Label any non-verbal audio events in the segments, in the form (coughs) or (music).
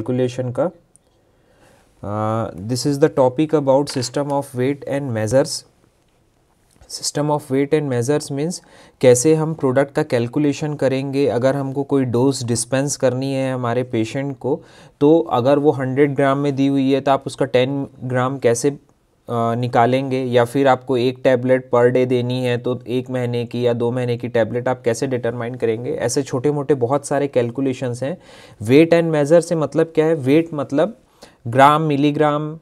Calculation का this is the topic about system of weight and measures system of weight and measures means कैसे हम product का calculation करेंगे अगर हमको कोई डोज डिस्पेंस करनी है हमारे पेशेंट को तो अगर वो 100 ग्राम में दी हुई है तो आप उसका 10 ग्राम कैसे निकालेंगे या फिर आपको एक टैबलेट पर डे देनी है तो एक महीने की या दो महीने की टैबलेट आप कैसे डिटरमाइन करेंगे ऐसे छोटे मोटे बहुत सारे कैलकुलेशंस हैं वेट एंड मेज़र से मतलब क्या है वेट मतलब ग्राम मिलीग्राम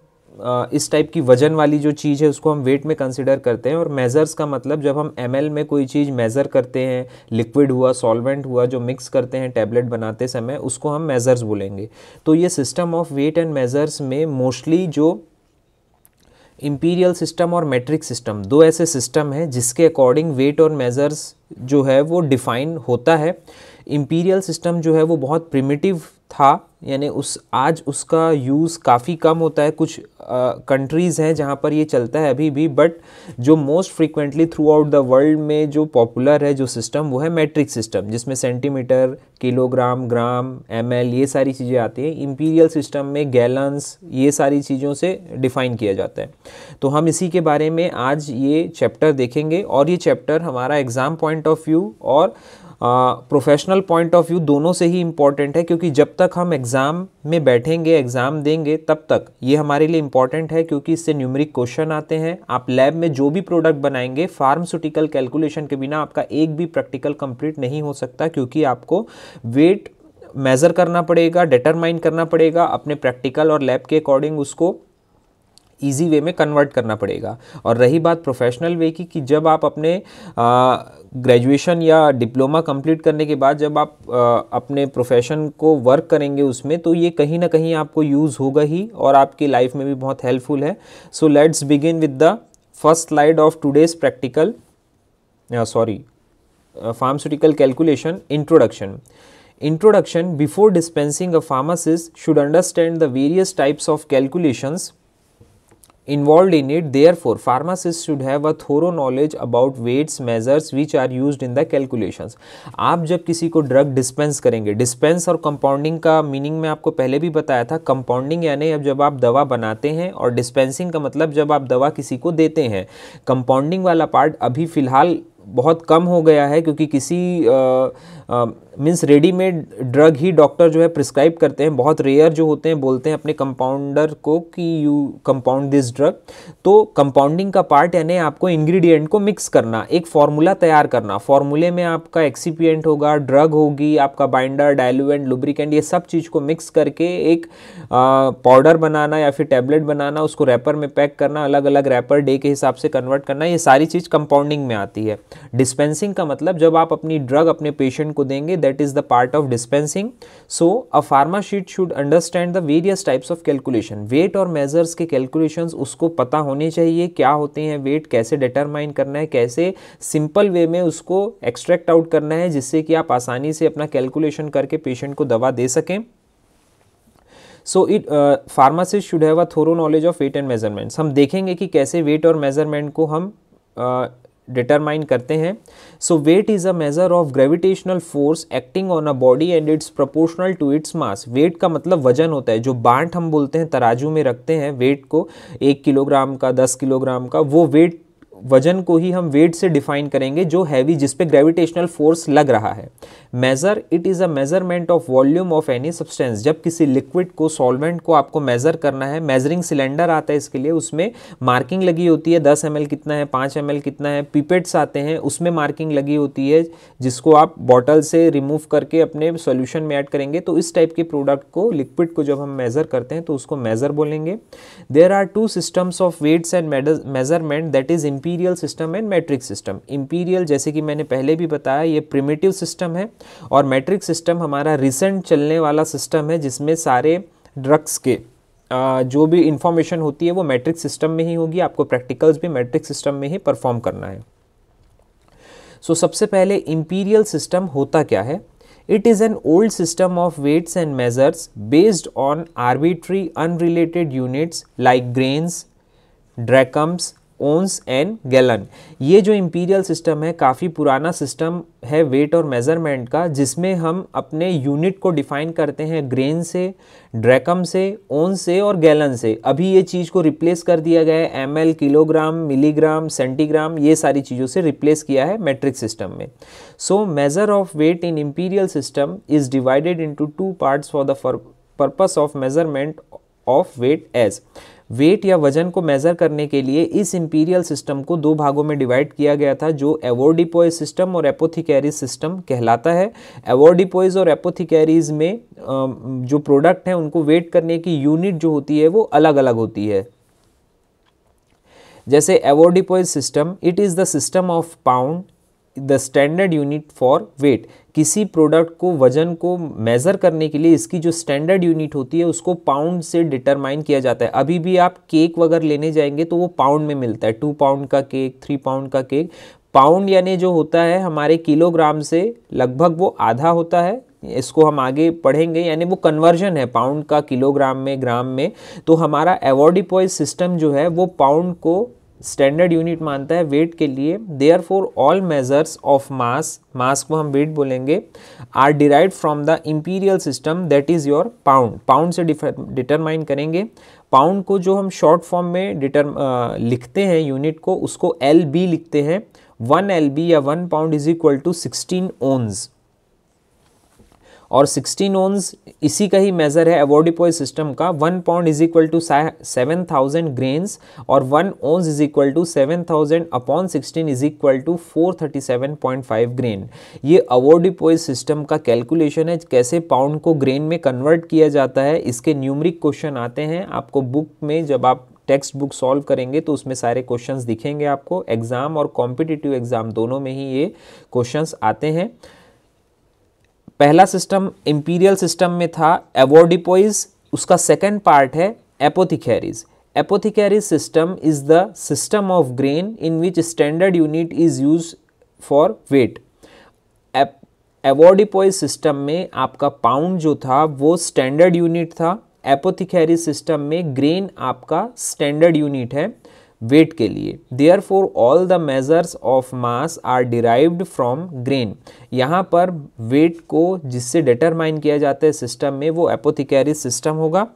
इस टाइप की वजन वाली जो चीज़ है उसको हम वेट में कंसिडर करते हैं और मेज़र्स का मतलब जब हम एम में कोई चीज़ मेज़र करते हैं लिक्विड हुआ सॉल्वेंट हुआ जो मिक्स करते हैं टैबलेट बनाते समय उसको हम मेज़र्स बोलेंगे तो ये system of weight and measures में मोस्टली जो इम्पीरियल सिस्टम और मेट्रिक सिस्टम दो ऐसे सिस्टम हैं जिसके अकॉर्डिंग वेट और मेज़र्स जो है वो डिफाइन होता है इम्पीरियल सिस्टम जो है वो बहुत प्रिमिटिव था यानी उस आज उसका यूज़ काफ़ी कम होता है कुछ कंट्रीज़ हैं जहाँ पर ये चलता है अभी भी बट जो most frequently throughout the world में जो पॉपुलर है जो सिस्टम वो है मैट्रिक सिस्टम जिसमें सेंटीमीटर किलोग्राम ग्राम एम ये सारी चीज़ें आती हैं इम्पीरियल सिस्टम में गैलन्स ये सारी चीज़ों से डिफ़ाइन किया जाता है तो हम इसी के बारे में आज ये चैप्टर देखेंगे और ये चैप्टर हमारा एग्ज़ाम पॉइंट ऑफ व्यू और प्रोफेशनल पॉइंट ऑफ व्यू दोनों से ही इम्पॉर्टेंट है क्योंकि जब तक हम एग्ज़ाम में बैठेंगे एग्ज़ाम देंगे तब तक ये हमारे लिए इम्पॉर्टेंट है क्योंकि इससे न्यूमरिक क्वेश्चन आते हैं आप लैब में जो भी प्रोडक्ट बनाएंगे फार्मास्यूटिकल कैलकुलेशन के बिना आपका एक भी प्रैक्टिकल कंप्लीट नहीं हो सकता क्योंकि आपको वेट मेज़र करना पड़ेगा डिटरमाइन करना पड़ेगा अपने प्रैक्टिकल और लैब के अकॉर्डिंग उसको ईजी वे में कन्वर्ट करना पड़ेगा और रही बात प्रोफेशनल वे की कि जब आप अपने ग्रेजुएशन या डिप्लोमा कंप्लीट करने के बाद जब आप आ, अपने प्रोफेशन को वर्क करेंगे उसमें तो ये कहीं ना कहीं आपको यूज़ होगा ही और आपकी लाइफ में भी बहुत हेल्पफुल है so let's begin with the first slide of today's practical sorry pharmaceutical calculation introduction introduction before dispensing a pharmacist should understand the various types of calculations involved in it. Therefore, pharmacist should have a thorough knowledge about weights, measures which are used in the calculations. आप जब किसी को drug dispense करेंगे dispense और compounding का meaning मैं आपको पहले भी बताया था कंपाउंडिंग यानी अब जब आप दवा बनाते हैं और डिस्पेंसिंग का मतलब जब आप दवा किसी को देते हैं कंपाउंडिंग वाला पार्ट अभी फ़िलहाल बहुत कम हो गया है क्योंकि किसी आ, आ, मीन्स रेडीमेड ड्रग ही डॉक्टर जो है प्रिस्क्राइब करते हैं बहुत रेयर जो होते हैं बोलते हैं अपने कंपाउंडर को कि यू कंपाउंड दिस ड्रग तो कंपाउंडिंग का पार्ट यानी आपको इंग्रेडिएंट को मिक्स करना एक फार्मूला तैयार करना फार्मूले में आपका एक्सीपियंट होगा ड्रग होगी आपका बाइंडर डायलुवेंट लुब्रिकेंट ये सब चीज़ को मिक्स करके एक पाउडर बनाना या फिर टैबलेट बनाना उसको रैपर में पैक करना अलग अलग रैपर डे के हिसाब से कन्वर्ट करना ये सारी चीज़ कंपाउंडिंग में आती है डिस्पेंसिंग का मतलब जब आप अपनी ड्रग अपने पेशेंट को देंगे that is the part of dispensing so a pharma sheet should understand the various types of calculation weight or measures ke calculations usko pata hone chahiye kya hote hain weight kaise determine karna hai kaise simple way mein usko extract out karna hai jisse ki aap aasani se apna calculation karke patient ko dawa de sake so it pharmacist should have a thorough knowledge of weight and measurements हम देखेंगे कि कैसे wait और measurement को हम determine करते हैं so weight is a measure of gravitational force acting on a body and it's proportional to its mass weight का मतलब वजन होता है जो बांट हम बोलते हैं तराजू में रखते हैं वेट को एक किलोग्राम का दस किलोग्राम का वो वेट वजन को ही हम वेट से डिफाइन करेंगे जो हैवी जिस पे ग्रेविटेशनल फोर्स लग रहा है measure it is a measurement of volume of any substance जब किसी लिक्विड को सॉल्वेंट को आपको मेज़र करना है मेजरिंग सिलेंडर आता है इसके लिए उसमें मार्किंग लगी होती है दस एम कितना है पाँच एम कितना है पीपेट्स आते हैं उसमें मार्किंग लगी होती है जिसको आप बॉटल से रिमूव करके अपने सोल्यूशन में ऐड करेंगे तो इस टाइप के प्रोडक्ट को लिक्विड को जब हम मेज़र करते हैं तो उसको मेज़र बोलेंगे there are two systems of weights and measurement that is imperial system and metric system imperial जैसे कि मैंने पहले भी बताया ये प्रिमेटिव सिस्टम है और मैट्रिक सिस्टम हमारा रिसेंट चलने वाला सिस्टम है जिसमें सारे ड्रग्स के जो भी इंफॉर्मेशन होती है वो मैट्रिक सिस्टम में ही होगी आपको प्रैक्टिकल्स भी मैट्रिक सिस्टम में ही परफॉर्म करना है सो so, सबसे पहले इम्पीरियल सिस्टम होता क्या है it is an old system of weights and measures based on arbitrary unrelated units like grains drachms ounce and gallon ये जो इम्पीरियल सिस्टम है काफ़ी पुराना सिस्टम है वेट और मेज़रमेंट का जिसमें हम अपने यूनिट को डिफाइन करते हैं ग्रेन से ड्रैकम से ओन से और गैलन से अभी ये चीज़ को रिप्लेस कर दिया गया है एम किलोग्राम मिलीग्राम सेंटीग्राम ये सारी चीज़ों से रिप्लेस किया है मेट्रिक सिस्टम में so measure of weight in imperial system is divided into two parts for the purpose of measurement of weight as weight या वजन को मेज़र करने के लिए इस इम्पीरियल सिस्टम को दो भागों में डिवाइड किया गया था जो एवोडिपोइज सिस्टम और एपोथिकैरिज सिस्टम कहलाता है एवोडिपोइज और एपोथिकैरिज में जो प्रोडक्ट हैं उनको वेट करने की यूनिट जो होती है वो अलग अलग होती है जैसे avoirdupois system it is the system of pound the standard unit for weight किसी प्रोडक्ट को वज़न को मेज़र करने के लिए इसकी जो स्टैंडर्ड यूनिट होती है उसको पाउंड से डिटरमाइन किया जाता है अभी भी आप केक वगैरह लेने जाएंगे तो वो पाउंड में मिलता है टू पाउंड का केक थ्री पाउंड का केक पाउंड यानी जो होता है हमारे किलोग्राम से लगभग वो आधा होता है इसको हम आगे पढ़ेंगे यानी वो कन्वर्जन है पाउंड का किलोग्राम में ग्राम में तो हमारा एवॉडिपॉय सिस्टम जो है वो पाउंड को स्टैंडर्ड यूनिट मानता है वेट के लिए therefore all measures of mass mass को हम वेट बोलेंगे are derive from the imperial system that is your pound pound से डिटरमाइन करेंगे पाउंड को जो हम शॉर्ट फॉर्म में डिटर लिखते हैं यूनिट को उसको एल बी लिखते हैं वन एल बी या one pound is equal to sixteen ounce और 16 ओन्स इसी का ही मेज़र है एवोडिपोज सिस्टम का one pound is equal to seven thousand grains और one ounce is equal to seven thousand upon sixteen is equal to four thirty seven point five grain ये avoirdupois system का calculation है कैसे pound को grain में convert किया जाता है इसके न्यूमरिक क्वेश्चन आते हैं आपको बुक में जब आप टेक्स्ट बुक सॉल्व करेंगे तो उसमें सारे क्वेश्चंस दिखेंगे आपको एग्ज़ाम और कॉम्पिटिटिव एग्ज़ाम दोनों में ही ये क्वेश्चंस आते हैं पहला सिस्टम इम्पीरियल सिस्टम में था एवोडिपोइज उसका सेकेंड पार्ट है apothecaries apothecaries system is the system of grain in which standard unit is use for weight avoirdupois system में आपका पाउंड जो था वो स्टैंडर्ड यूनिट था एपोथिकैरीज सिस्टम में ग्रेन आपका स्टैंडर्ड यूनिट है वेट के लिए therefore all the measures of mass are derived from grain यहाँ पर वेट को जिससे डिटरमाइन किया जाता है सिस्टम में वो एपोथिकारी सिस्टम होगा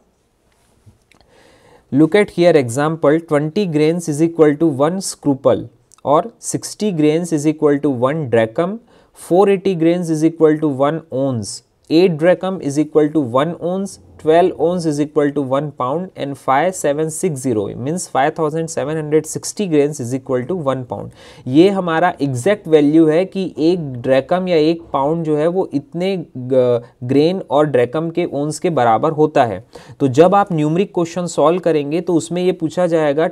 look at here example twenty grains is equal to one scruple और sixty grains is equal to one drachm four eighty grains is equal to one ounce 8 drachm is equal to 1 ounce 12 ounce is equal to 1 pound and 5760 means 5760 grains is equal to 1 pound ये हमारा exact value है कि एक ड्रैकम या एक pound जो है वो इतने ग्रेन और ड्रैकम के ओन्स के बराबर होता है तो जब आप न्यूमरिक क्वेश्चन सॉल्व करेंगे तो उसमें ये पूछा जाएगा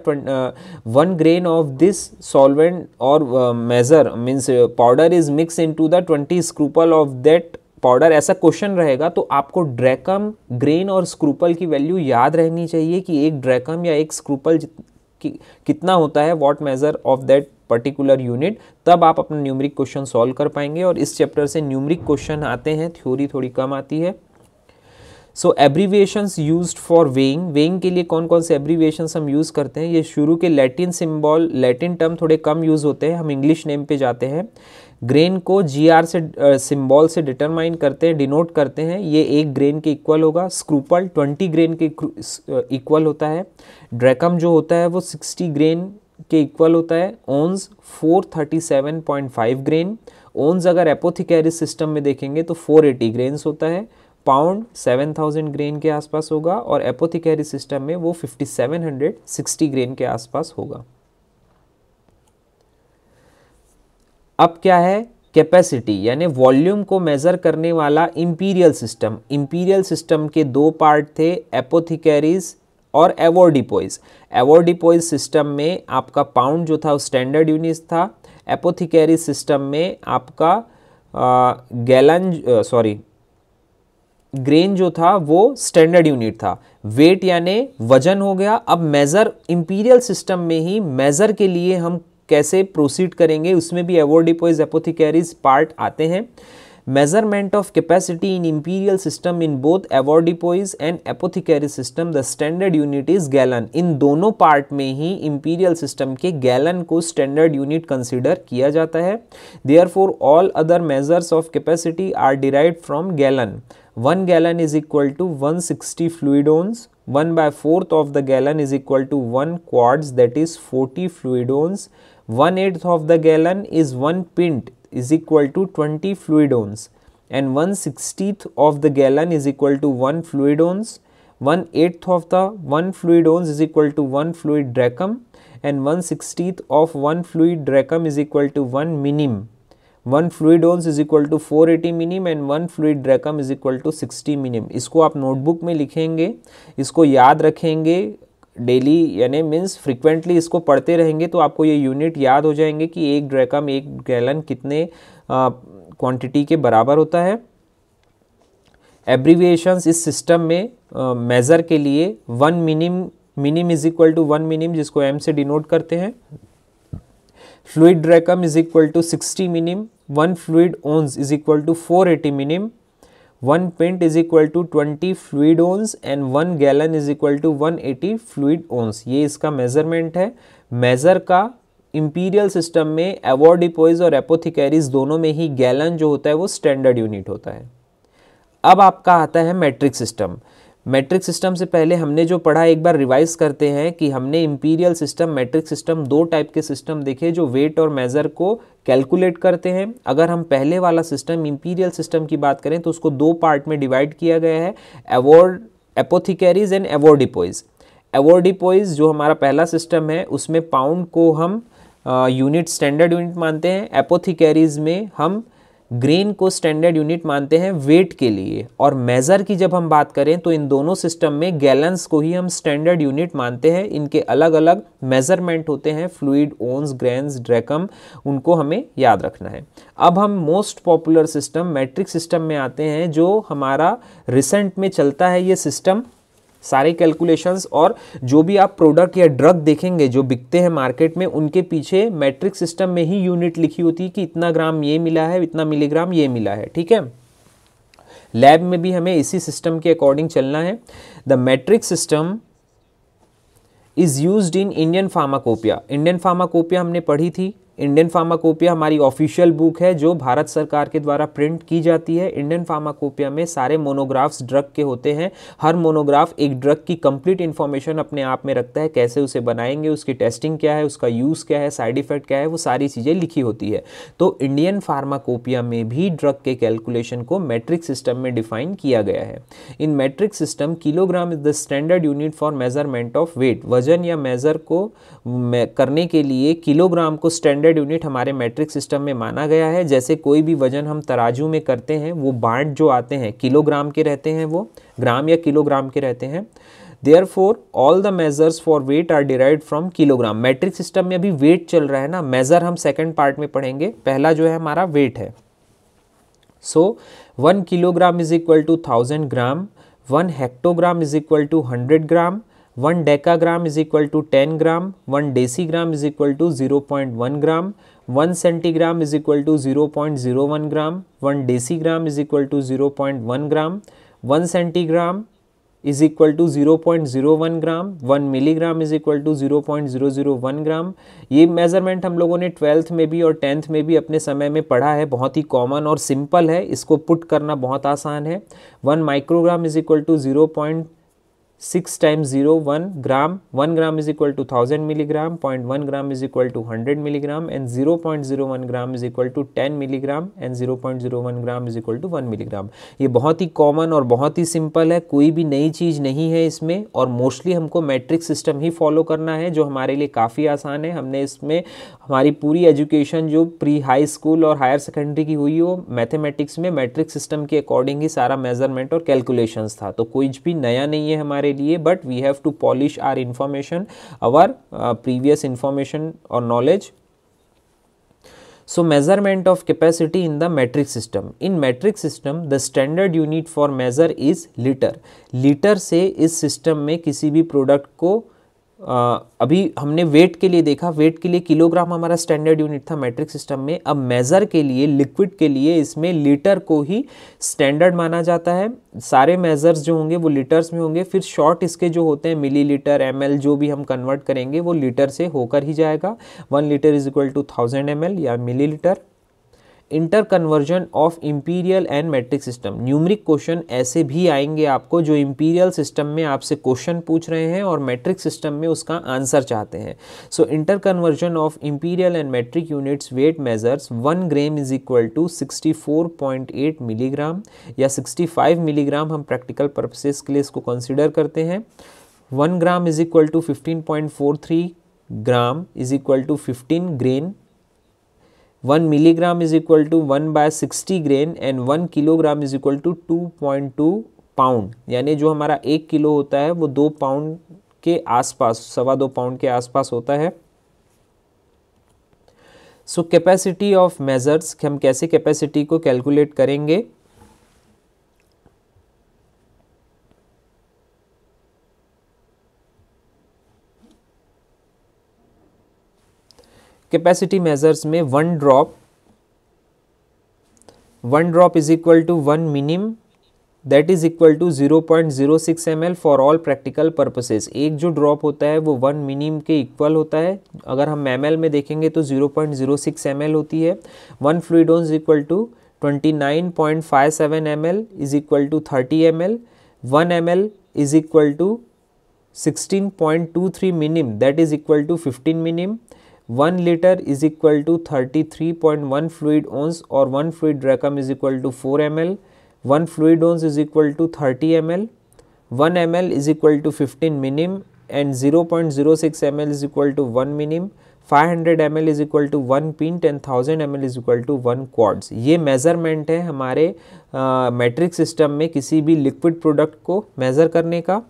one grain of this solvent और major means powder is mix in to the twenty scruple of that powder ऐसा क्वेश्चन रहेगा तो आपको ड्रैकम ग्रेन और स्क्रूपल की वैल्यू याद रहनी चाहिए कि एक ड्रैकम या एक स्क्रूपल कितना होता है what measure of that particular unit तब आप अपना न्यूमरिक क्वेश्चन सॉल्व कर पाएंगे और इस चैप्टर से न्यूमरिक क्वेश्चन आते हैं थ्योरी थोड़ी कम आती है so abbreviations use for weighing weighing के लिए कौन कौन से एब्रीविएशंस हम यूज़ करते हैं ये शुरू के लैटिन सिम्बॉल लैटिन टर्म थोड़े कम यूज़ होते हैं हम इंग्लिश नेम पे जाते हैं ग्रेन को जी आर से सिम्बॉल से डिटरमाइन करते हैं डिनोट करते हैं ये एक ग्रेन के इक्वल होगा स्क्रूपल ट्वेंटी ग्रेन के इक्वल होता है ड्रैकम जो होता है वो सिक्सटी ग्रेन के इक्वल होता है ओन्स 437.5 ग्रेन ओन्स अगर एपोथिकैरिस सिस्टम में देखेंगे तो 480 ग्रेन्स होता है पाउंड 7000 ग्रेन के आसपास होगा और एपोथिकैरिस सिस्टम में वो 5760 ग्रेन के आसपास होगा अब क्या है कैपेसिटी यानी वॉल्यूम को मेज़र करने वाला इम्पीरियल सिस्टम इम्पीरियल सिस्टम के दो पार्ट थे एपोथिकरीज और एवोडिपोइज एवोडिपोइज सिस्टम में आपका पाउंड जो था स्टैंडर्ड यूनिट था एपोथिकरीज सिस्टम में आपका गैलन सॉरी ग्रेन जो था वो स्टैंडर्ड यूनिट था वेट यानी वजन हो गया अब मेज़र इम्पीरियल सिस्टम में ही मेज़र के लिए हम कैसे प्रोसीड करेंगे उसमें भी एवोडिपोइज एपोथिकेरीज पार्ट आते हैं measurement of capacity in imperial system in both avoirdupois and apothecary system the standard unit is gallon इन दोनों पार्ट में ही इम्पीरियल सिस्टम के गैलन को स्टैंडर्ड यूनिट कंसिडर किया जाता है therefore all other measures of capacity are derive from gallon one gallon is equal to one sixty fluid ounces one by fourth of the gallon is equal to one quarts that is forty फ्लूडोन्स 1 eighth of the gallon is 1 pint is equal to 20 fluid ounce and 1 sixteenth of the gallon is equal to 1 fluid ounce, 1 eighth of the 1 fluid ounce is equal to 1 fluid drachm and 1 sixteenth of 1 fluid drachm is equal to 1 minim. 1 fluid ounce is equal to 480 minim, and 1 fluid drachm is equal to 60 minim. इसको आप notebook में लिखेंगे इसको याद रखेंगे daily यानी means frequently इसको पढ़ते रहेंगे तो आपको ये यूनिट याद हो जाएंगे कि एक ड्रैकम एक गैलन कितने क्वांटिटी के बराबर होता है एब्रीविएशंस इस सिस्टम में मेज़र के लिए one minim minim is equal to one minim जिसको एम से डिनोट करते हैं fluid drachm is equal to sixty minim one fluid ounce is equal to four eighty minim one pint is equal to twenty fluid ounce and one gallon is equal to one eighty fluid ounce ये इसका measurement है major का imperial system में एवोडिपोइज और एपोथिकरीज दोनों में ही gallon जो होता है वो स्टैंडर्ड यूनिट होता है अब आपका आता है मेट्रिक सिस्टम मैट्रिक सिस्टम से पहले हमने जो पढ़ा एक बार रिवाइज करते हैं कि हमने इंपीरियल सिस्टम मैट्रिक सिस्टम दो टाइप के सिस्टम देखे जो वेट और मेज़र को कैलकुलेट करते हैं अगर हम पहले वाला सिस्टम इंपीरियल सिस्टम की बात करें तो उसको दो पार्ट में डिवाइड किया गया है एवोर्ड एपोथिकरीज एंड एवोर्डिपोइज एवोर्डिपोइज जो हमारा पहला सिस्टम है उसमें पाउंड को हम यूनिट स्टैंडर्ड यूनिट मानते हैं एपोथिकरीज में हम ग्रेन को स्टैंडर्ड यूनिट मानते हैं वेट के लिए और मेज़र की जब हम बात करें तो इन दोनों सिस्टम में गैलेंस को ही हम स्टैंडर्ड यूनिट मानते हैं इनके अलग अलग मेज़रमेंट होते हैं फ्लूड ओन्स ग्रैंस ड्रैकम उनको हमें याद रखना है अब हम most popular system metric system में आते हैं जो हमारा रिसेंट में चलता है ये सिस्टम सारे कैलकुलेशंस और जो भी आप प्रोडक्ट या ड्रग देखेंगे जो बिकते हैं मार्केट में उनके पीछे मैट्रिक सिस्टम में ही यूनिट लिखी होती है कि इतना ग्राम ये मिला है इतना मिलीग्राम ये मिला है ठीक है लैब में भी हमें इसी सिस्टम के अकॉर्डिंग चलना है the metric system is use in Indian pharmacopoeia Indian pharmacopoeia हमने पढ़ी थी इंडियन फार्माकोपिया हमारी ऑफिशियल बुक है जो भारत सरकार के द्वारा प्रिंट की जाती है इंडियन फार्माकोपिया में सारे मोनोग्राफ्स ड्रग के होते हैं हर मोनोग्राफ एक ड्रग की कंप्लीट इन्फॉर्मेशन अपने आप में रखता है कैसे उसे बनाएंगे उसकी टेस्टिंग क्या है उसका यूज़ क्या है साइड इफेक्ट क्या है वो सारी चीज़ें लिखी होती है तो इंडियन फार्माकोपिया में भी ड्रग के कैलकुलेशन को मेट्रिक सिस्टम में डिफाइन किया गया है in metric system kilogram is the standard unit for measurement of weight वजन या मेज़र को करने के लिए किलोग्राम को स्टैंडर्ड स्टैंडर्ड यूनिट हमारे मैट्रिक सिस्टम में माना गया है जैसे कोई भी वजन हम तराजू में करते हैं वो बांट जो आते हैं किलोग्राम के रहते हैं वो ग्राम या किलोग्राम के रहते हैं therefore all the measures for weight are derive from kilogram metric system में अभी वेट चल रहा है ना मेज़र हम सेकेंड पार्ट में पढ़ेंगे पहला जो है हमारा वेट है so one kilogram is equal to thousand gram one hectogram is equal to hundred gram one decagram is equal to ten gram one decigram is equal to zero point one gram one centigram is equal to zero point zero one gram one decigram is equal to zero point one gram one centigram is equal to zero point zero one gram one milligram is equal to zero point zero zero one gram ये measurement हम लोगों ने twelfth में भी और tenth में भी अपने समय में पढ़ा है बहुत ही कॉमन और सिंपल है इसको पुट करना बहुत आसान है one microgram is equal to zero point six times zero one gram one gram is equal to thousand milligram point one gram is equal to hundred milligram and zero point zero one gram is equal to ten milligram and zero point zero one gram is equal to one milligram ये बहुत ही common और बहुत ही simple है कोई भी नई चीज़ नहीं है इसमें और मोस्टली हमको मैट्रिक सिस्टम ही फॉलो करना है जो हमारे लिए काफ़ी आसान है हमने इसमें हमारी पूरी एजुकेशन जो प्री हाई स्कूल और हायर सेकेंडरी की हुई हो मैथमेटिक्स में मैट्रिक सिस्टम के अकॉर्डिंग ही सारा मेजरमेंट और कैलकुलेशंस था तो कुछ भी नया नहीं है हमारे लिए but we have to polish our information our previous information और knowledge so measurement of capacity in the metric system in metric system the standard unit for measure is litre litre से इस सिस्टम में किसी भी product को आ, अभी हमने wait के लिए देखा वेट के लिए किलोग्राम हमारा स्टैंडर्ड यूनिट था मैट्रिक सिस्टम में अब मेज़र के लिए लिक्विड के लिए इसमें लीटर को ही स्टैंडर्ड माना जाता है सारे मेज़र्स जो होंगे वो लीटर्स में होंगे फिर शॉर्ट इसके जो होते हैं मिली लीटर एम जो भी हम कन्वर्ट करेंगे वो लीटर से होकर ही जाएगा one litre is equal to thousand M या millilitre inter conversion of imperial and metric system numeric question ऐसे भी आएंगे आपको जो इम्पीरियल सिस्टम में आपसे क्वेश्चन पूछ रहे हैं और मेट्रिक सिस्टम में उसका आंसर चाहते हैं so inter conversion of imperial and metric units weight measures one grain is equal to sixty four point eight milligram या सिक्सटी फाइव मिलीग्राम हम प्रैक्टिकल पर्पसेस के लिए इसको कंसिडर करते हैं one gram is equal to fifteen point four three gram is equal to fifteen grain one milligram is equal to one by sixty grain and one kilogram is equal to two point two pound यानी जो हमारा एक kilo होता है वो दो pound के आसपास सवा दो पाउंड के आसपास होता है सो कैपेसिटी ऑफ मेजर्स हम कैसे कैपेसिटी को कैलकुलेट करेंगे कैपेसिटी मेजर्स में one drop one drop is equal to one minim that is equal to zero point zero six M L for all practical purposes एक जो ड्रॉप होता है वो वन मिनिम के इक्वल होता है अगर हम एम एल में देखेंगे तो zero point zero six M L होती है one fluid ounce is equal to twenty nine point five seven M L is equal to thirty M L one M L is equal to sixteen point two three minim that is equal to fifteen minim one litre is equal to thirty three point one fluid ounce और one fluid drachm is equal to four M L one fluid ounce is equal to thirty M L one M L is equal to fifteen minim and zero point zero six M L is equal to one minim five hundred M L is equal to one pint and thousand M L is equal to one quarts ये measurement है हमारे metric uh, system में किसी भी liquid product को measure करने का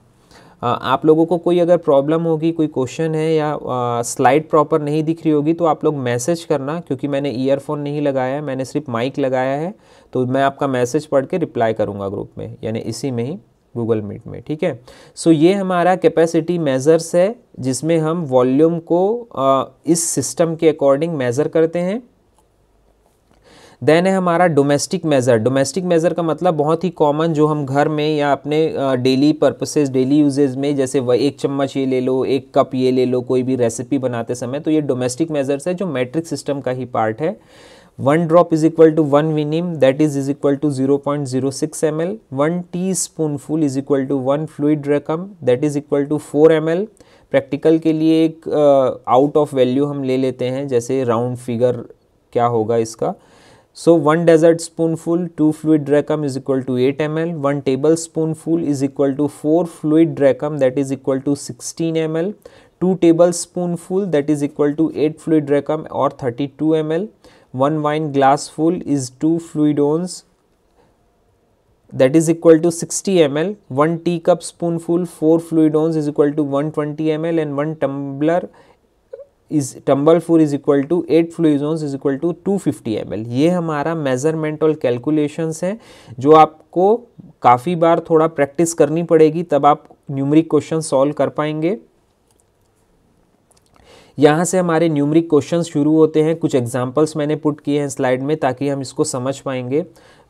आप लोगों को कोई अगर प्रॉब्लम होगी कोई क्वेश्चन है या स्लाइड प्रॉपर नहीं दिख रही होगी तो आप लोग मैसेज करना क्योंकि मैंने ईयरफोन नहीं लगाया है मैंने सिर्फ माइक लगाया है तो मैं आपका मैसेज पढ़ के रिप्लाई करूँगा ग्रुप में यानी इसी में ही गूगल मीट में ठीक है सो ये हमारा कैपेसिटी मेज़र्स है जिसमें हम वॉल्यूम को इस सिस्टम के अकॉर्डिंग मेज़र करते हैं देन है हमारा डोमेस्टिक मेज़र डोमेस्टिक मेज़र का मतलब बहुत ही कॉमन जो हम घर में या अपने डेली पर्पसेज डेली यूजेज में जैसे वह एक चम्मच ये ले लो एक कप ये ले लो कोई भी रेसिपी बनाते समय तो ये डोमेस्टिक मेज़र्स है जो मैट्रिक सिस्टम का ही पार्ट है one drop is equal to one minim that is is equal to zero point zero six M L one teaspoonful is equal to one fluid drachm that is equal to four M L practical के लिए एक out of value हम ले लेते हैं जैसे round figure क्या होगा इसका So, 1 dessert spoonful 2 fluid drachm is equal to 8 ml, 1 tablespoonful is equal to 4 fluid drachm that is equal to 16 ml, 2 tablespoonful that is equal to 8 fluid drachm or 32 ml, 1 wine glass full is 2 fluid ounces, that is equal to 60 ml, 1 teacup spoonful 4 fluid ounces is equal to 120 ml and 1 tumbler is tumblerful is equal to eight fluid ounces is equal to two fifty M L ये हमारा measurement और calculations है जो आपको काफ़ी बार थोड़ा practice करनी पड़ेगी तब आप न्यूमरिक क्वेश्चन सॉल्व कर पाएंगे यहाँ से हमारे न्यूमरिक क्वेश्चन शुरू होते हैं कुछ एग्जाम्पल्स मैंने पुट किए हैं स्लाइड में ताकि हम इसको समझ पाएंगे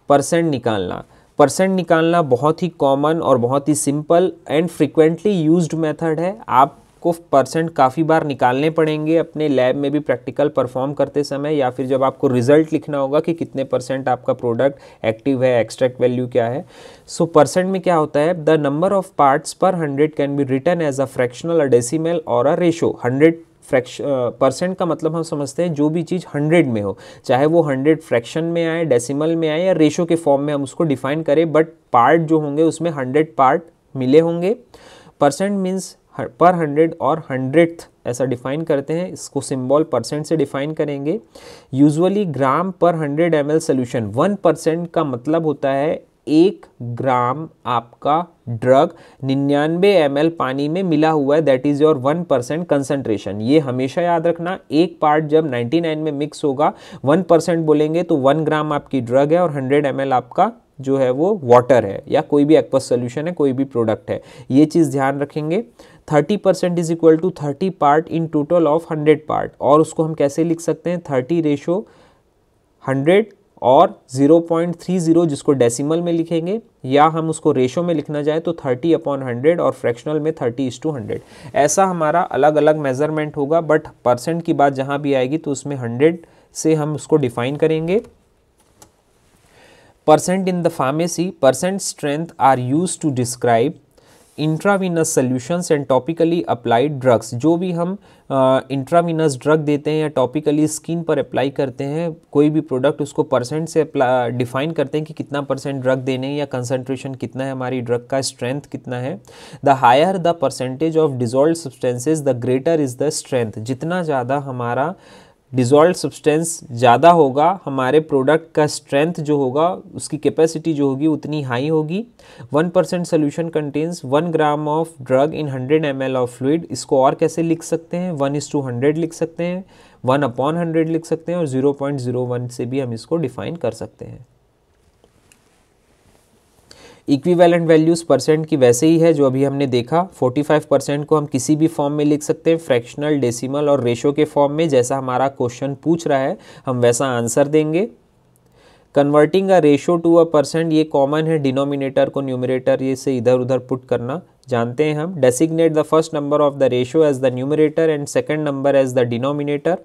परसेंट निकालना परसेंट निकालना बहुत ही कॉमन और बहुत ही simple and frequently used method है आप आपको परसेंट काफ़ी बार निकालने पड़ेंगे अपने लैब में भी प्रैक्टिकल परफॉर्म करते समय या फिर जब आपको रिजल्ट लिखना होगा कि कितने परसेंट आपका प्रोडक्ट एक्टिव है एक्सट्रैक्ट वैल्यू क्या है सो so, परसेंट में क्या होता है the number of parts per hundred can be written as a fractional a decimal और a ratio hundred fraction percent का मतलब हम समझते हैं जो भी चीज़ हंड्रेड में हो चाहे वो हंड्रेड फ्रैक्शन में आए डेसिमल में आए या रेशो के फॉर्म में हम उसको डिफाइन करें बट पार्ट जो होंगे उसमें हंड्रेड पार्ट मिले होंगे परसेंट मीन्स पर हंड्रेड और हंड्रेड ऐसा डिफाइन करते हैं इसको सिंबल परसेंट से डिफाइन करेंगे usually gram per hundred M L solution one percent का मतलब होता है एक ग्राम आपका ड्रग निन्यानवे एम पानी में मिला हुआ है that is your one percent concentration ये हमेशा याद रखना एक पार्ट जब 99 में मिक्स होगा वन परसेंट बोलेंगे तो वन ग्राम आपकी ड्रग है और हंड्रेड एम आपका जो है वो वाटर है या कोई भी एक्वस सोल्यूशन है कोई भी प्रोडक्ट है ये चीज़ ध्यान रखेंगे thirty percent is equal to thirty part in total of hundred part और उसको हम कैसे लिख सकते हैं थर्टी रेशो हंड्रेड और जीरो पॉइंट थ्री जीरो जिसको डेसिमल में लिखेंगे या हम उसको रेशो में लिखना चाहें तो थर्टी अपॉन हंड्रेड और फ्रैक्शनल में थर्टी इज टू हंड्रेड ऐसा हमारा अलग अलग मेज़रमेंट होगा बट परसेंट की बात जहाँ भी आएगी तो उसमें हंड्रेड से हम उसको डिफाइन करेंगे percent in the pharmacy percent strength are use to describe intravenous solutions and topically applied drugs जो भी हम इंट्रावीनस ड्रग देते हैं या टॉपिकली स्किन पर अप्लाई करते हैं कोई भी प्रोडक्ट उसको परसेंट से डिफाइन करते हैं कि कितना परसेंट ड्रग देने या कंसनट्रेशन कितना है हमारी ड्रग का स्ट्रेंथ कितना है the higher the percentage of dissolve substances the greater is the strength जितना ज़्यादा हमारा डिजॉल्व सब्सटेंस ज़्यादा होगा हमारे प्रोडक्ट का स्ट्रेंथ जो होगा उसकी कैपेसिटी जो होगी उतनी हाई होगी one percent solution contains one gram of drug in hundred M L of fluid इसको और कैसे लिख सकते हैं वन इज़ टू हंड्रेड लिख सकते हैं वन अपॉन हंड्रेड लिख सकते हैं और ज़ीरो पॉइंट ज़ीरो वन से भी हम इसको डिफ़ाइन कर सकते हैं इक्विवेलेंट वैल्यूज़ परसेंट की वैसे ही है जो अभी हमने देखा 45 परसेंट को हम किसी भी फॉर्म में लिख सकते हैं फ्रैक्शनल डेसिमल और रेशो के फॉर्म में जैसा हमारा क्वेश्चन पूछ रहा है हम वैसा आंसर देंगे converting a ratio to a percent ये कॉमन है डिनोमिनेटर को न्यूमिनेटर ये से इधर उधर पुट करना जानते हैं हम designate the first number of the ratio as the numerator and second number as the denominator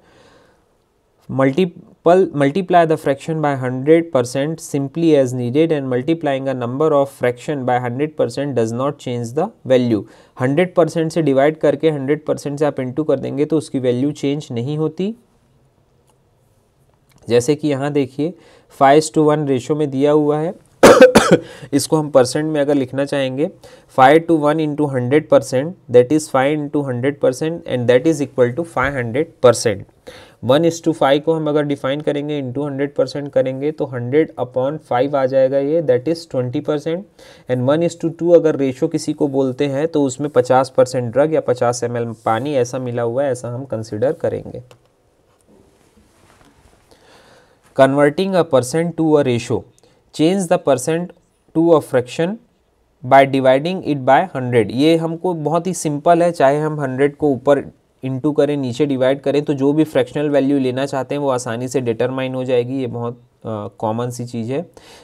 multiple multiply the fraction by 100% simply as needed and multiplying a number of fraction by 100% does not change the value 100% से divide करके 100% से आप into कर देंगे तो उसकी value change नहीं होती जैसे कि यहाँ देखिए फाइव टू वन रेशो में दिया हुआ है इसको हम परसेंट में अगर लिखना चाहेंगे five to one into hundred percent that is five into hundred percent and that is equal to five hundred percent one is to five को हम अगर डिफाइन करेंगे टू हंड्रेड परसेंट करेंगे तो हंड्रेड अपॉन फाइव आ जाएगा ये that is twenty percent and one is to two अगर रेशो किसी को बोलते हैं तो उसमें पचास परसेंट ड्रग या पचास एम एल पानी ऐसा मिला हुआ है ऐसा हम कंसिडर करेंगे converting a percent to a ratio change the percent to a fraction by dividing it by hundred ये हमको बहुत ही सिंपल है चाहे हम हंड्रेड को ऊपर इंटू करें नीचे डिवाइड करें तो जो भी फ्रैक्शनल वैल्यू लेना चाहते हैं वो आसानी से डिटरमाइन हो जाएगी ये बहुत कॉमन सी चीज़ है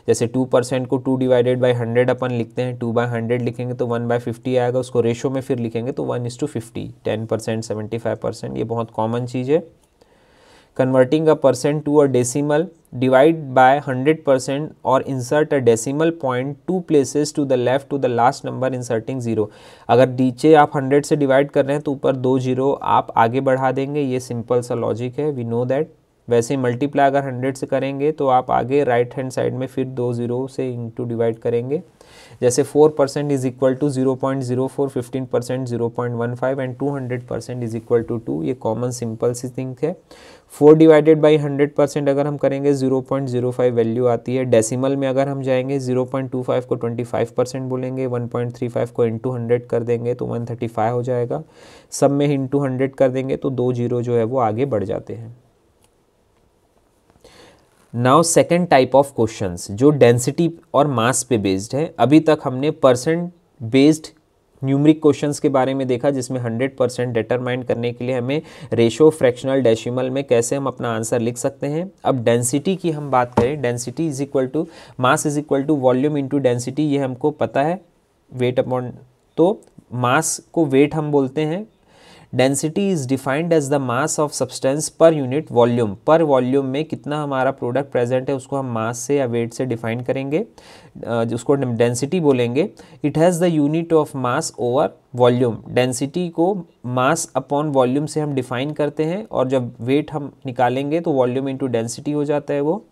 जैसे टू परसेंट को टू डिवाइडेड बाई हंड्रेड अपन लिखते हैं टू बाई हंड्रेड लिखेंगे तो वन बाई फिफ्टी आएगा उसको रेशो में फिर लिखेंगे तो one is to fifty ten percent seventy five percent ये बहुत कॉमन चीज़ है converting a percent to a decimal divide by 100 percent or insert a decimal point two places to the left to the last number inserting zero अगर नीचे आप 100 से divide कर रहे हैं तो ऊपर दो जीरो आप आगे बढ़ा देंगे ये सिंपल सा लॉजिक है वी नो दैट वैसे मल्टीप्लाई अगर 100 से करेंगे तो आप आगे राइट हैंड साइड में फिर दो ज़ीरो से इंटू डिवाइड करेंगे जैसे 4 percent is equal to zero point zero four fifteen percent zero point one five and two hundred percent is equal to two ये कॉमन सिंपल सी थिंग है four divided by hundred percent अगर हम करेंगे zero point zero five value आती है decimal में अगर हम जाएंगे जीरो पॉइंट टू फाइव को ट्वेंटी फाइव परसेंट बोलेंगे वन पॉइंट थ्री फाइव को इंटू हंड्रेड कर देंगे तो वन थर्टी फाइव हो जाएगा सब में इंटू हंड्रेड कर देंगे तो दो जीरो जो है वो आगे बढ़ जाते हैं now second type of question जो डेंसिटी और मास पे बेस्ड है अभी तक हमने परसेंट बेस्ड न्यूमरिक क्वेश्चंस के बारे में देखा जिसमें 100 परसेंट डिटरमाइन करने के लिए हमें रेशो फ्रैक्शनल डेसिमल में कैसे हम अपना आंसर लिख सकते हैं अब डेंसिटी की हम बात करें density is equal to mass is equal to volume into density ये हमको पता है वेट अपॉन तो मास को वेट हम बोलते हैं density is defined as the mass of substance per unit volume per volume में कितना हमारा प्रोडक्ट प्रेजेंट है उसको हम मास से या वेट से डिफाइन करेंगे जिसको डेंसिटी बोलेंगे it has the unit of mass over volume density को मास अपॉन वॉल्यूम से हम डिफाइन करते हैं और जब वेट हम निकालेंगे तो वॉल्यूम इनटू डेंसिटी हो जाता है वो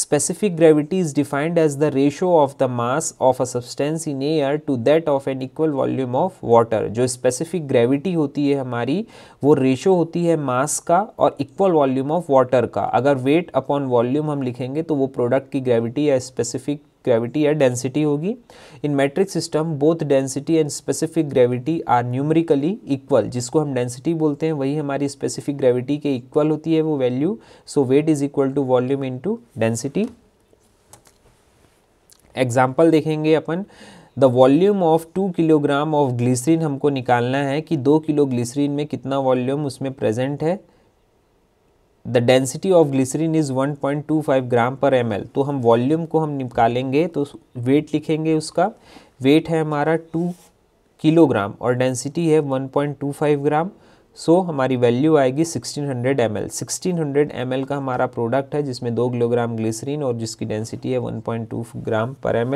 specific gravity is defined as the ratio of the mass of a substance in air to that of an equal volume of water जो स्पेसिफिक ग्रेविटी होती है हमारी वो रेशो होती है मास का और इक्वल वॉल्यूम ऑफ वाटर का अगर वेट अपॉन वॉल्यूम हम लिखेंगे तो वो प्रोडक्ट की ग्रेविटी या स्पेसिफिक ग्रेविटी या डेंसिटी होगी in metric system both density and specific gravity are numerically equal जिसको हम डेंसिटी बोलते हैं वही हमारी स्पेसिफिक ग्रेविटी के इक्वल होती है वो value so weight is equal to volume into density example देखेंगे अपन the volume of two kilogram of glycerine हमको निकालना है कि दो किलो ग्लिसरीन में कितना वॉल्यूम उसमें प्रेजेंट है the density of glycerine is 1.25 gram per M तो हम वॉल्यूम को हम निकालेंगे तो वेट लिखेंगे उसका वेट है हमारा टू किलोग्राम और डेंसिटी है 1.25 ग्राम सो so, हमारी वैल्यू आएगी 1600 हंड्रेड एम एल सिक्सटीन का हमारा प्रोडक्ट है जिसमें दो किलोग्राम ग्लिसरीन और जिसकी डेंसिटी है 1.2 ग्राम पर एम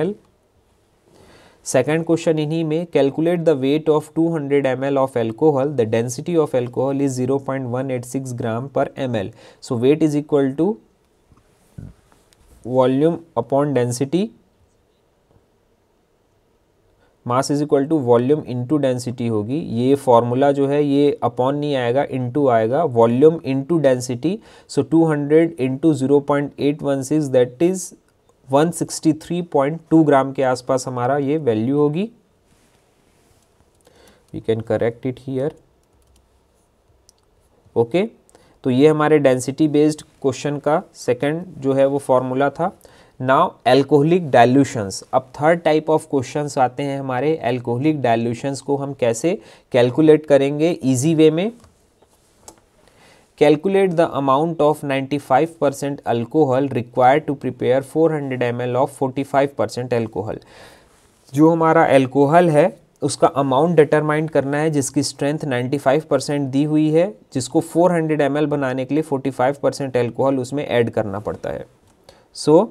सेकेंड क्वेश्चन इन्हीं में calculate the weight of 200 hundred of alcohol the density of alcohol is 0.186 gram per M L so weight is equal to volume upon density mass is equal to volume into density होगी ये formula जो है ये upon नहीं आएगा into आएगा volume into density so two hundred into zero point eight that is 163.2 gram के आसपास हमारा ये वैल्यू होगी we can correct it here okay तो ये हमारे डेंसिटी बेस्ड क्वेश्चन का सेकंड जो है वो फॉर्मूला था नाउ एल्कोहलिक डाइल्यूशंस अब थर्ड टाइप ऑफ क्वेश्चंस आते हैं हमारे एल्कोहलिक डाइल्यूशंस को हम कैसे कैलकुलेट करेंगे इजी वे में calculate the amount of 95% percent alcohol required to prepare 400 hundred M L of 45% percent alcohol जो हमारा अल्कोहल है उसका अमाउंट डिटरमाइन करना है जिसकी स्ट्रेंथ 95% परसेंट दी हुई है जिसको 400 हंड्रेड बनाने के लिए 45% फाइव परसेंट उसमें ऐड करना पड़ता है so so,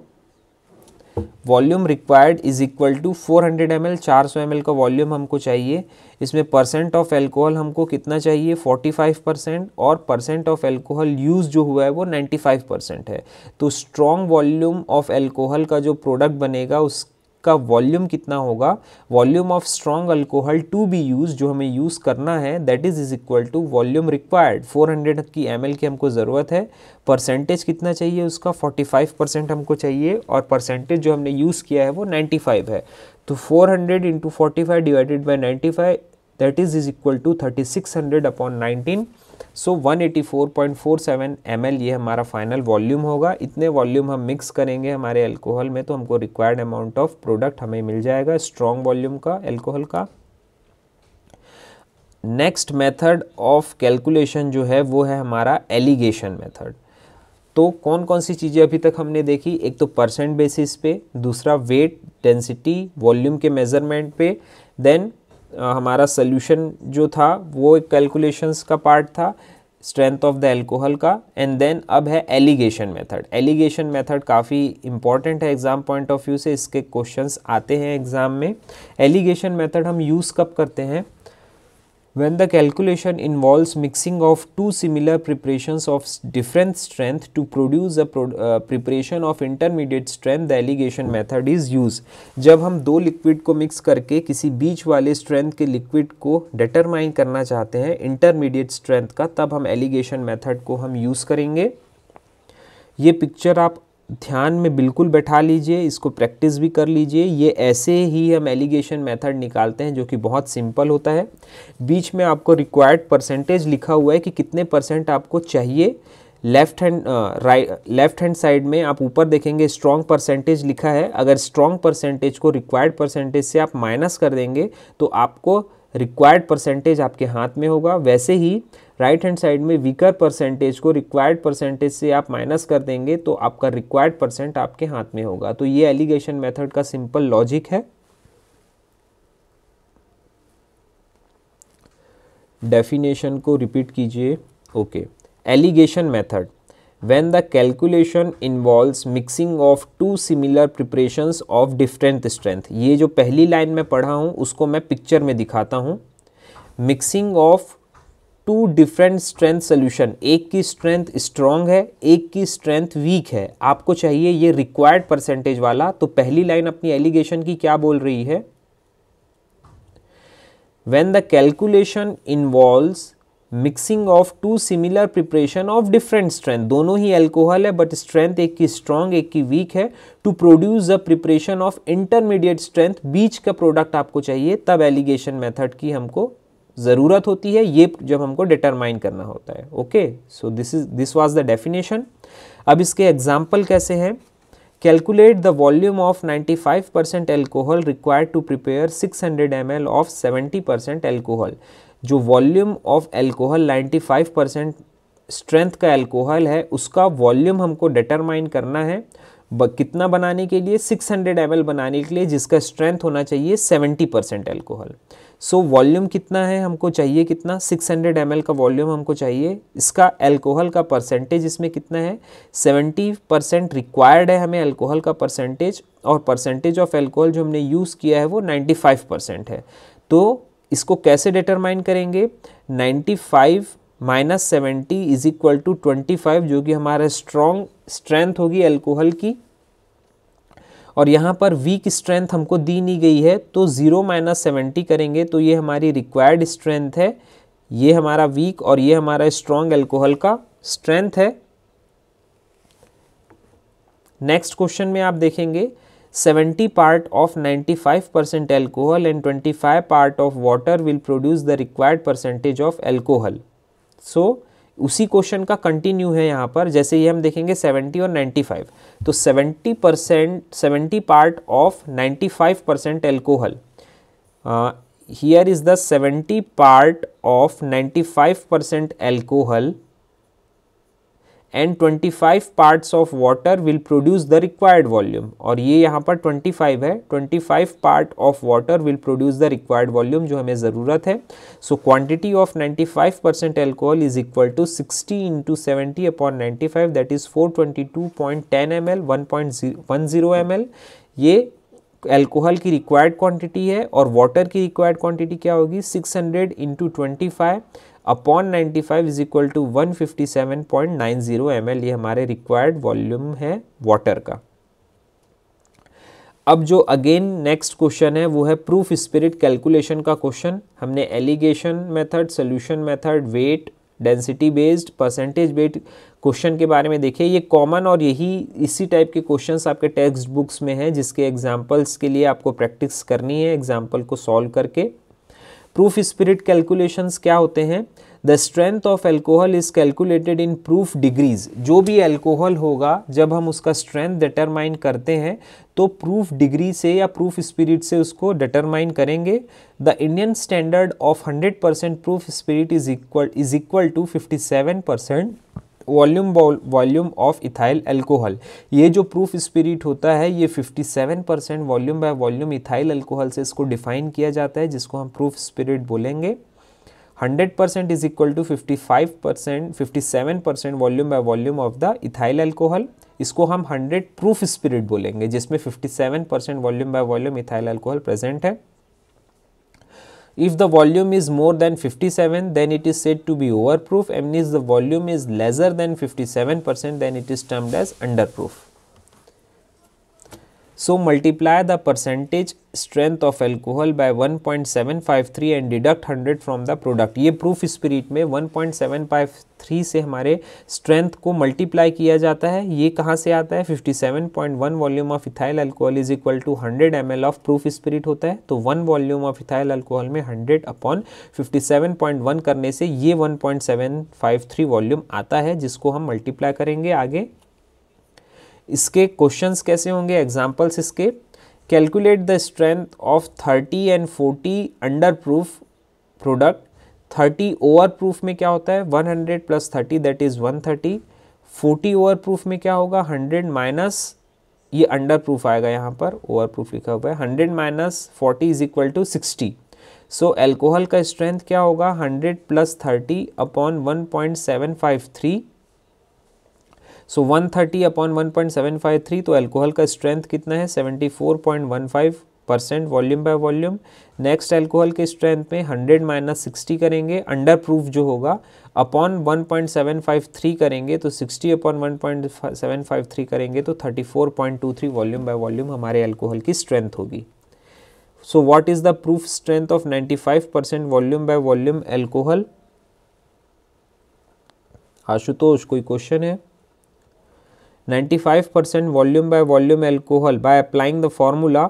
volume required is equal to 400 hundred M L का वॉल्यूम हमको चाहिए इसमें परसेंट ऑफ एल्कोहल हमको कितना चाहिए 45 परसेंट और परसेंट ऑफ एल्कोहल यूज़ जो हुआ है वो 95 परसेंट है तो स्ट्रॉन्ग वॉल्यूम ऑफ एल्कोहल का जो प्रोडक्ट बनेगा उस इसका वॉल्यूम कितना होगा volume of strong alcohol to be use जो हमें यूज़ करना है that is is equal to volume required 400 की एम की हमको ज़रूरत है परसेंटेज कितना चाहिए उसका 45 परसेंट हमको चाहिए और परसेंटेज जो हमने यूज़ किया है वो 95 है तो 400 hundred into forty five divided by ninety five that is is equal to 3600 upon 19 so so 184.47 ml ये हमारा फाइनल वॉल्यूम होगा इतने वॉल्यूम हम मिक्स करेंगे हमारे अल्कोहल में तो हमको रिक्वायर्ड अमाउंट ऑफ प्रोडक्ट हमें मिल जाएगा स्ट्रॉन्ग वॉल्यूम का अल्कोहल का नेक्स्ट मेथड ऑफ कैलकुलेशन जो है वो है हमारा एलिगेशन मेथड तो कौन कौन सी चीज़ें अभी तक हमने देखी एक तो परसेंट बेसिस पे दूसरा वेट डेंसिटी वॉल्यूम के मेज़रमेंट पे देन हमारा सोल्यूशन जो था वो एक कैलकुलेशंस का पार्ट था स्ट्रेंथ ऑफ द एल्कोहल का एंड देन अब है एलिगेशन मेथड एलिगेशन मेथड काफ़ी इंपॉर्टेंट है एग्ज़ाम पॉइंट ऑफ व्यू से इसके क्वेश्चंस आते हैं एग्ज़ाम में एलिगेशन मेथड हम यूज़ कब करते हैं when the calculation involves mixing of two similar preparations of different strength to produce a pro, uh, preparation of intermediate strength the allegation method is used jab hum do liquid ko mix karke kisi beech wale strength ke liquid ko determine karna chahte hain intermediate strength ka tab hum allegation method ko hum use karenge ये picture आप ध्यान में बिल्कुल बैठा लीजिए इसको practice भी कर लीजिए ये ऐसे ही हम एलिगेशन मेथड निकालते हैं जो कि बहुत सिंपल होता है बीच में आपको रिक्वायर्ड परसेंटेज लिखा हुआ है कि कितने परसेंट आपको चाहिए left hand right left hand side में आप ऊपर देखेंगे स्ट्रॉन्ग परसेंटेज लिखा है अगर स्ट्रॉन्ग परसेंटेज को रिक्वायर्ड परसेंटेज से आप माइनस कर देंगे तो आपको रिक्वायर्ड परसेंटेज आपके हाथ में होगा वैसे ही राइट हैंड साइड में वीकर परसेंटेज को रिक्वायर्ड परसेंटेज से आप माइनस कर देंगे तो आपका रिक्वायर्ड परसेंट आपके हाथ में होगा तो ये एलिगेशन मेथड का सिंपल लॉजिक है डेफिनेशन को रिपीट कीजिए okay alligation method when the calculation involves mixing of two similar preparation of different strength ये जो पहली लाइन में पढ़ा हूँ उसको मैं पिक्चर में दिखाता हूँ mixing of two different strength solution एक की स्ट्रेंथ स्ट्रांग है एक की स्ट्रेंथ वीक है आपको चाहिए ये रिक्वायर्ड परसेंटेज वाला तो पहली लाइन अपनी एलिगेशन की क्या बोल रही है when the calculation involve mixing of two similar preparation of different strength दोनों ही एल्कोहल है बट स्ट्रेंथ एक की स्ट्रांग एक की वीक है to produce the preparation of intermediate strength बीच का प्रोडक्ट आपको चाहिए तब एलिगेशन मेथड की हमको ज़रूरत होती है ये जब हमको डिटरमाइन करना होता है okay so this is this was the definition अब इसके एग्जाम्पल कैसे हैं calculate the volume of 95 percent alcohol required to prepare 600 hundred M L of seventy percent alcohol जो volume of alcohol 95 percent strength का alcohol है उसका volume हमको determine करना है कितना बनाने के लिए 600 हंड्रेड बनाने के लिए जिसका स्ट्रेंथ होना चाहिए 70 percent alcohol so so, volume कितना है हमको चाहिए कितना 600 हंड्रेड का वॉल्यूम हमको चाहिए इसका अल्कोहल का परसेंटेज इसमें कितना है 70 परसेंट रिक्वायर्ड है हमें अल्कोहल का परसेंटेज और परसेंटेज ऑफ अल्कोहल जो हमने यूज़ किया है वो 95 परसेंट है तो इसको कैसे डिटरमाइन करेंगे 95 minus seventy is equal to twenty five जो कि हमारा स्ट्रॉन्ग स्ट्रेंथ होगी एल्कोहल की और यहाँ पर वीक स्ट्रेंथ हमको दी नहीं गई है तो ज़ीरो माइनस सेवेंटी करेंगे तो ये हमारी रिक्वायर्ड स्ट्रेंथ है ये हमारा वीक और ये हमारा स्ट्रॉन्ग एल्कोहल का स्ट्रेंथ है नेक्स्ट क्वेश्चन में आप देखेंगे 70 part of 95% alcohol and 25 part of water will produce the required percentage of alcohol So, उसी क्वेश्चन का कंटिन्यू है यहाँ पर जैसे ये हम देखेंगे 70 और 95 तो 70 percent seventy part of 95 percent alcohol here is the 70 part of 95 percent alcohol and twenty five part of water will produce the required volume और ये यहाँ पर ट्वेंटी फाइव है 25 part of water will produce the required volume जो हमें ज़रूरत है so quantity of ninety five percent alcohol is equal to sixty into seventy upon ninety that is four twenty two point ये alcohol की required quantity है और water की required quantity क्या होगी six hundred into twenty five upon ninety five is equal to one fifty seven point nine zero M L ये हमारे required volume है वाटर का अब जो अगेन नेक्स्ट क्वेश्चन है वो है प्रूफ स्पिरिट कैलकुलेशन का क्वेश्चन हमने alligation method solution method weight density based percentage based question के बारे में देखिए ये कॉमन और यही इसी टाइप के क्वेश्चंस आपके टेक्स्ट बुक्स में हैं जिसके एग्जांपल्स के लिए आपको प्रैक्टिस करनी है एग्जांपल को सॉल्व करके प्रूफ स्पिरिट कैलकुलेशंस क्या होते हैं the strength of alcohol is calculated in proof degrees जो भी एल्कोहल होगा जब हम उसका स्ट्रेंथ डिटरमाइन करते हैं तो प्रूफ डिग्री से या प्रूफ स्पिरिट से उसको डिटरमाइन करेंगे the Indian standard of 100 percent proof spirit is equal is equal to seven percent volume volume of ethyl alcohol ये जो प्रूफ स्पिरिट होता है ये 57 percent volume by volume ethyl alcohol से इसको डिफाइन किया जाता है जिसको हम प्रूफ स्पिरिट बोलेंगे 100 percent is equal to 55 percent fifty percent volume by volume of the ethyl alcohol इसको हम 100 प्रूफ स्पिरिट बोलेंगे जिसमें 57 percent volume by volume ethyl alcohol present है If the volume is more than 57 then it is said to be overproof and if the volume is lesser than 57 percent then it is termed as underproof. So multiply the percentage strength of alcohol by 1.753 and deduct 100 from the product. ये proof spirit में 1.753 से हमारे strength को multiply किया जाता है ये कहाँ से आता है 57.1 volume of ethyl alcohol is equal to 100 ml of proof spirit होता है तो 1 volume of ethyl alcohol में 100 upon 57.1 करने से ये 1.753 volume आता है जिसको हम multiply करेंगे आगे इसके क्वेश्चंस कैसे होंगे एग्जांपल्स इसके calculate the strength of thirty and forty under proof product thirty over proof में क्या होता है one hundred plus thirty that is one thirty forty over proof में क्या होगा हंड्रेड माइनस ये अंडर प्रूफ आएगा यहाँ पर ओवर प्रूफ लिखा हुआ है hundred minus forty is equal to sixty so alcohol का स्ट्रेंथ क्या होगा hundred plus thirty upon one point seven five three so 130 thirty upon one तो एल्कोहल का स्ट्रेंथ कितना है 74.15 percent volume by volume next alcohol के strength में 100 minus sixty करेंगे अंडर प्रूफ जो होगा अपॉन 1.753 करेंगे तो 60 अपॉन 1.753 करेंगे तो 34.23 वॉल्यूम बाय वॉल्यूम हमारे एल्कोहल की स्ट्रेंथ होगी so what is the proof strength of five percent volume by volume alcohol Ashutosh कोई क्वेश्चन है ninety five percent volume by volume alcohol by applying the formula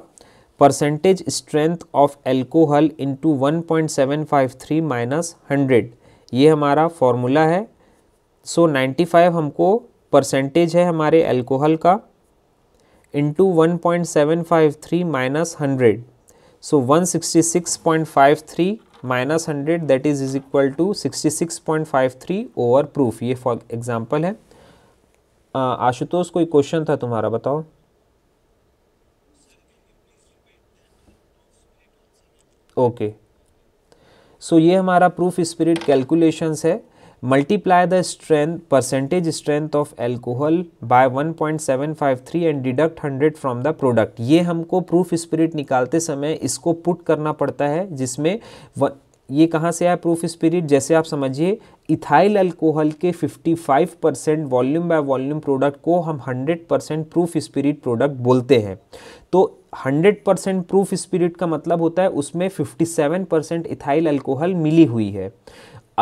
percentage strength of alcohol into one point seven five three minus hundred ये हमारा formula है so ninety five हमको percentage है हमारे alcohol का into one point seven five three minus hundred so one sixty six point five three minus hundred that is is equal to sixty six point five three over proof ये for example है आशुतोष कोई question था तुम्हारा बताओ okay so ये हमारा proof spirit calculations है multiply the strength percentage strength of alcohol by 1.753 and deduct 100 from the product ये हमको प्रूफ स्पिरिट निकालते समय इसको पुट करना पड़ता है जिसमें ये कहाँ से आया प्रूफ स्पिरिट जैसे आप समझिए इथाइल अल्कोहल के 55 percent volume by volume product को हम 100 परसेंट प्रूफ स्पिरिट प्रोडक्ट बोलते हैं तो 100 परसेंट प्रूफ स्पिरिट का मतलब होता है उसमें 57 परसेंट इथाइल अल्कोहल मिली हुई है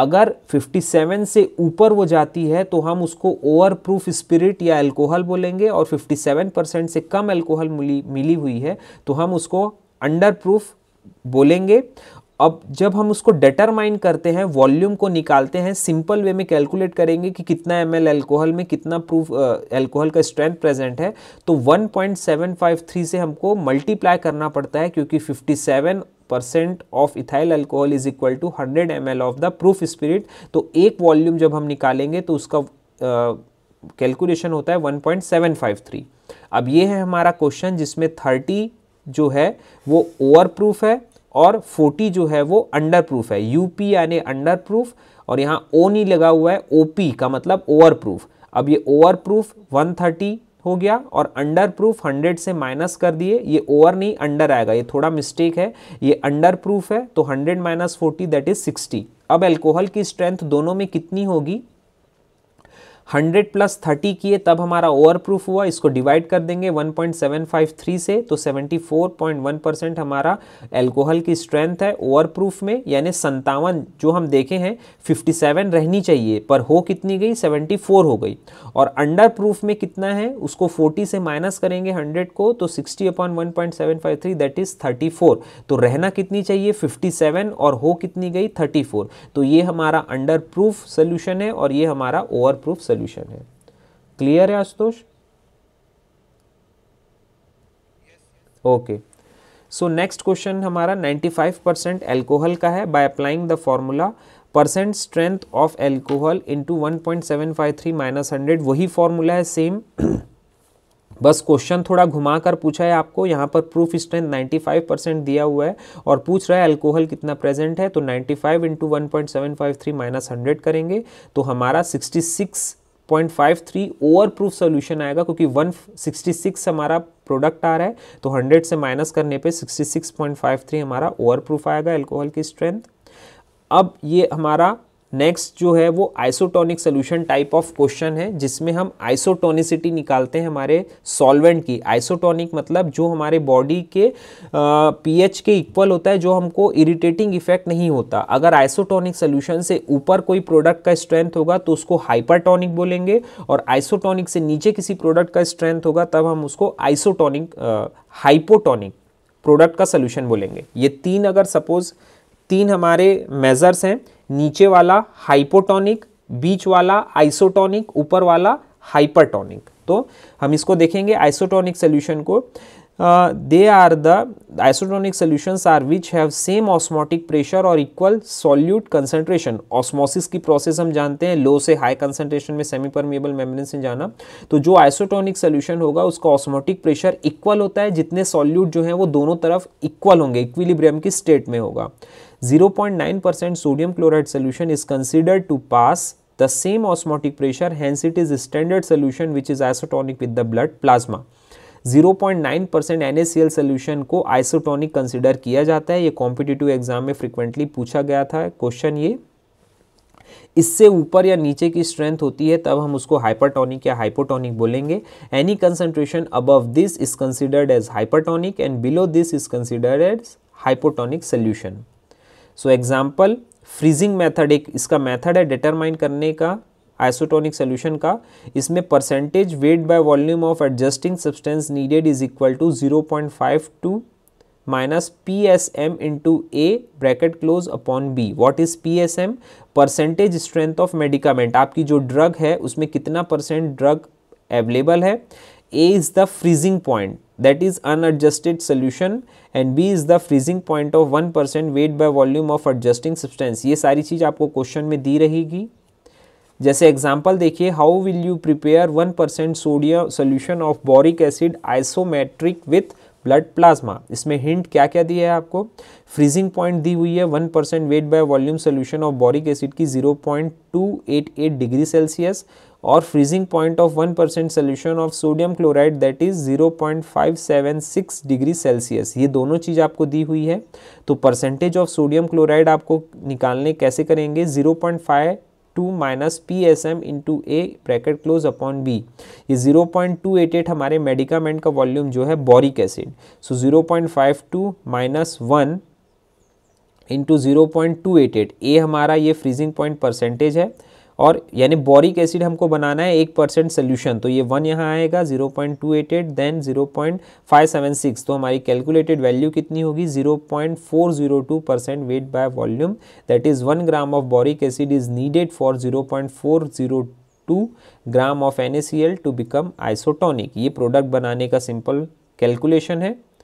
अगर 57 से ऊपर वो जाती है तो हम उसको ओवर प्रूफ स्पिरिट या अल्कोहल बोलेंगे और 57 परसेंट से कम अल्कोहल मिली मिली हुई है तो हम उसको अंडर प्रूफ बोलेंगे अब जब हम उसको डिटरमाइन करते हैं वॉल्यूम को निकालते हैं सिंपल वे में कैलकुलेट करेंगे कि कितना एम एल एल्कोहल में कितना प्रूफ एल्कोहल का स्ट्रेंथ प्रेजेंट है तो 1.753 से हमको मल्टीप्लाई करना पड़ता है क्योंकि 57 percent of ethyl alcohol is equal to 100 M of the proof spirit तो एक वॉल्यूम जब हम निकालेंगे तो उसका कैलकुलेशन uh, होता है वन अब ये है हमारा क्वेश्चन जिसमें थर्टी जो है वो ओवर प्रूफ है और 40 जो है वो अंडर प्रूफ है यूपी यानी अंडर प्रूफ और यहाँ ओ नहीं लगा हुआ है ओपी का मतलब ओवर प्रूफ अब ये ओवर प्रूफ 130 हो गया और अंडर प्रूफ हंड्रेड से माइनस कर दिए ये ओवर नहीं अंडर आएगा ये थोड़ा मिस्टेक है ये अंडर प्रूफ है तो hundred minus forty that is sixty अब एल्कोहल की स्ट्रेंथ दोनों में कितनी होगी हंड्रेड प्लस थर्टी किए तब हमारा ओवर प्रूफ हुआ इसको डिवाइड कर देंगे one point seven five three से तो seventy four point one percent हमारा एल्कोहल की स्ट्रेंथ है ओवर प्रूफ में यानी संतावन जो हम देखे हैं फिफ्टी सेवन रहनी चाहिए पर हो कितनी गई सेवेंटी फोर हो गई और अंडर प्रूफ में कितना है उसको फोर्टी से माइनस करेंगे हंड्रेड को तो sixty upon one point seven five three that is thirty four तो रहना कितनी चाहिए फिफ्टी सेवन और हो कितनी गई थर्टी फोर तो ये हमारा अंडर प्रूफ सोल्यूशन है और ये हमारा ओवर प्रूफ सोल्यूशन है क्लियर है Ashutosh okay so next question हमारा 95 परसेंट एल्कोहल का है by applying the formula percent strength of alcohol into 1.753 minus 100 वही फॉर्मूला है सेम (coughs) बस क्वेश्चन थोड़ा घुमा कर पूछा है आपको यहाँ पर प्रूफ स्ट्रेंथ 95 परसेंट दिया हुआ है और पूछ रहा है अल्कोहल कितना प्रेजेंट है तो 95 five into one point minus hundred करेंगे तो हमारा 66 point five three over proof solution आएगा क्योंकि 166 हमारा प्रोडक्ट आ रहा है तो 100 से माइनस करने पे 66.53 हमारा ओवर प्रूफ आएगा एल्कोहल की स्ट्रेंथ अब ये हमारा नेक्स्ट जो है वो isotonic solution type of question है जिसमें हम आइसोटोनिसिटी निकालते हैं हमारे सॉल्वेंट की आइसोटोनिक मतलब जो हमारे बॉडी के पीएच के इक्वल होता है जो हमको इरिटेटिंग इफेक्ट नहीं होता अगर आइसोटोनिक सोल्यूशन से ऊपर कोई प्रोडक्ट का स्ट्रेंथ होगा तो उसको हाइपरटोनिक बोलेंगे और आइसोटोनिक से नीचे किसी प्रोडक्ट का स्ट्रेंथ होगा तब हम उसको आइसोटोनिक हाइपोटोनिक प्रोडक्ट का सोल्यूशन बोलेंगे ये तीन अगर सपोज तीन हमारे मेजर्स हैं नीचे वाला हाइपोटोनिक बीच वाला आइसोटोनिक ऊपर वाला हाइपरटोनिक तो हम इसको देखेंगे आइसोटोनिक सोल्यूशन को uh, they are the isotonic solutions are which have same osmotic pressure or equal solute concentration osmosis की process हम जानते हैं low से high concentration में semi permeable membrane से जाना तो जो isotonic solution होगा उसका osmotic pressure equal होता है जितने solute जो हैं वो दोनों तरफ equal होंगे equilibrium की state में होगा 0.9 percent sodium chloride solution is considered to pass the same osmotic pressure hence it is standard solution which is isotonic with the blood plasma 0.9 percent N solution को आइसोटोनिक कंसीडर किया जाता है ये competitive exam में frequently पूछा गया था question ये इससे ऊपर या नीचे की स्ट्रेंथ होती है तब हम उसको हाइपरटोनिक या हाइपोटोनिक बोलेंगे any concentration above this is considered as hypertonic and below this is considered as hypotonic solution so example freezing method एक इसका मेथड है डिटरमाइन करने का आइसोटोनिक सोल्यूशन का इसमें percentage weight by volume of adjusting substance needed is equal to zero point five two minus P S M into A bracket close upon B what is P S M percentage strength of medicament आपकी जो drug है उसमें कितना percent drug available है A is the freezing point that is unadjusted solution and B is the freezing point of one percent weight by volume of adjusting substance ये सारी चीज़ आपको question में दी रहेगी जैसे एग्जाम्पल देखिए how will you prepare one percent sodium solution of boric acid isometric with blood plasma इसमें hint क्या क्या दिया है आपको फ्रीजिंग पॉइंट दी हुई है one percent weight by volume solution of boric acid की zero point two eight eight degree Celsius और freezing point of one percent solution of sodium chloride that is zero point five seven six degree Celsius ये दोनों चीज़ आपको दी हुई है तो percentage of sodium chloride आपको निकालने कैसे करेंगे zero point five two minus P S M into A bracket close upon B ये zero point two eight eight हमारे मेडिकामेंट का वॉल्यूम जो है boric acid so zero point five two minus one into zero point two eight eight A हमारा ये freezing point percentage है और यानी बोरिक एसिड हमको बनाना है एक परसेंट सोल्यूशन तो ये वन यहाँ आएगा zero point two eight eight then zero point five seven six तो हमारी कैलकुलेटेड वैल्यू कितनी होगी zero point four zero two percent weight by volume that is one gram of boric acid is needed for zero point four zero two gram of N L to become isotonic ये product बनाने का simple calculation है